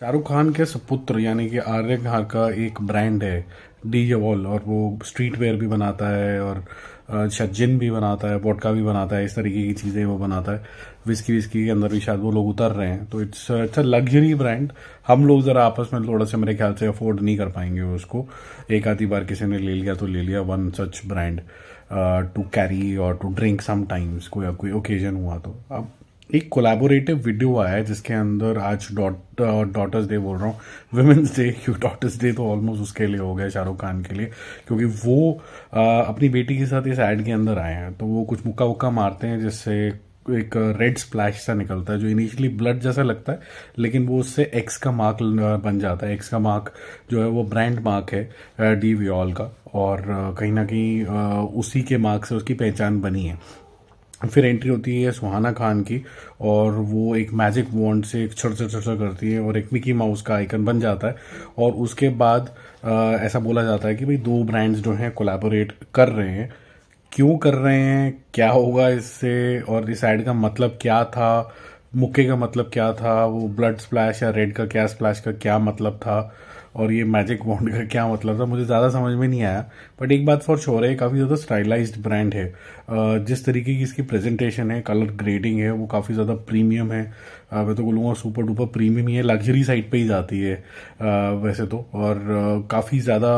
शाहरुख खान के सपुत्र यानी कि आर्य खान का एक ब्रांड है डी वॉल और वो स्ट्रीट वेयर भी बनाता है और शज्जिन भी बनाता है पोटका भी बनाता है इस तरीके की चीज़ें वो बनाता है विस्की विस्की के अंदर भी शायद वो लोग उतर रहे हैं तो it's it's a luxury brand हम लोग ज़रा आपस में थोड़ा सा मेरे ख्याल से अफोर्ड नहीं कर पाएंगे उसको एक आधी बार किसी ने ले लिया तो ले लिया one such brand to carry और टू ड्रिंक समटाइम्स कोई कोई ओकेजन हुआ तो अब एक कोलैबोरेटिव वीडियो आया है जिसके अंदर आज डॉट डॉटर्स डे बोल रहा हूँ वुमेंस डे क्योंकि डॉटर्स डे तो ऑलमोस्ट उसके लिए हो गया शाहरुख खान के लिए क्योंकि वो आ, uh, अपनी बेटी के साथ इस एड के अंदर आए हैं तो वो कुछ मुक्का उक्का मारते हैं जिससे एक रेड स्प्लैश सा निकलता है जो इनिशियली ब्लड जैसा लगता है लेकिन वो उससे एक्स का मार्क uh, बन जाता है एक्स का मार्क जो है वो ब्रांड मार्क है डी uh, वियल का और कहीं ना कहीं उसी के मार्क से उसकी पहचान बनी है फिर एंट्री होती है सुहाना खान की और वो एक मैजिक वॉन्ड से एक छड़ छड़ करती है और एक मिकी माउस का आइकन बन जाता है और उसके बाद आ, ऐसा बोला जाता है कि भाई दो ब्रांड्स जो हैं कोलैबोरेट कर रहे हैं क्यों कर रहे हैं क्या होगा इससे और इस एड का मतलब क्या था मुक्के का मतलब क्या था वो ब्लड स्प्लैश या रेड का क्या स्प्लैश का क्या मतलब था और ये मैजिक वॉन्ड का क्या मतलब था मुझे ज़्यादा समझ में नहीं आया बट एक बात फॉर श्योर है काफ़ी ज़्यादा स्टाइलाइज ब्रांड है जिस तरीके की इसकी प्रेजेंटेशन है कलर ग्रेडिंग है वो काफ़ी ज़्यादा प्रीमियम है मैं तो बोलूँगा सुपर डुपर प्रीमियम ही है लग्जरी साइड पे ही जाती है वैसे तो और काफ़ी ज़्यादा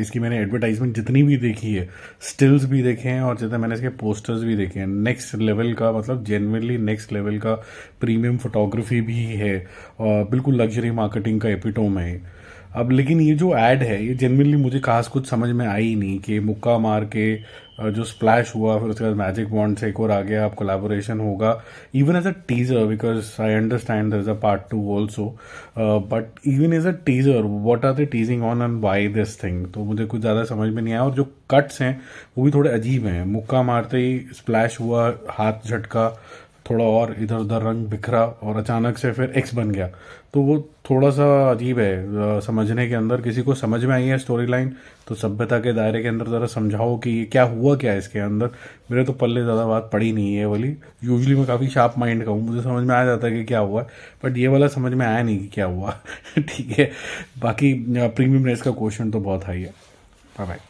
इसकी मैंने एडवर्टाइजमेंट जितनी भी देखी है स्टिल्स भी देखे हैं और जितने मैंने इसके पोस्टर्स भी देखे हैं नेक्स्ट लेवल का मतलब जेनवनली नेक्स्ट लेवल का प्रीमियम फोटोग्राफी भी है बिल्कुल लग्जरी मार्केटिंग का एपिटोम है अब लेकिन ये जो एड है ये जेनविनली मुझे खास कुछ समझ में आई नहीं कि मुक्का मार के जो स्प्लैश हुआ फिर उसके बाद मैजिक बॉन्ड से एक और आ गया आप कोलेबोरेशन होगा even as a teaser because I understand is a part too also but even as a teaser what are the teasing on and by this thing तो मुझे कुछ ज़्यादा समझ में नहीं आया और जो कट्स हैं वो भी थोड़े अजीब हैं मुक्का मारते ही स्प्लैश हुआ हाथ झटका थोड़ा और इधर उधर रंग बिखरा और अचानक से फिर एक्स बन गया तो वो थोड़ा सा अजीब है समझने के अंदर किसी को समझ में आई है स्टोरी लाइन तो सभ्यता के दायरे के अंदर ज़रा समझाओ कि ये क्या हुआ क्या है इसके अंदर मेरे तो पल्ले ज़्यादा बात पड़ी नहीं है वाली यूजली मैं काफ़ी शार्प माइंड का हूँ मुझे समझ में आ जाता है कि क्या हुआ बट ये वाला समझ में आया नहीं कि क्या हुआ ठीक है बाकी प्रीमियम रेस का क्वेश्चन तो बहुत हाई है बाय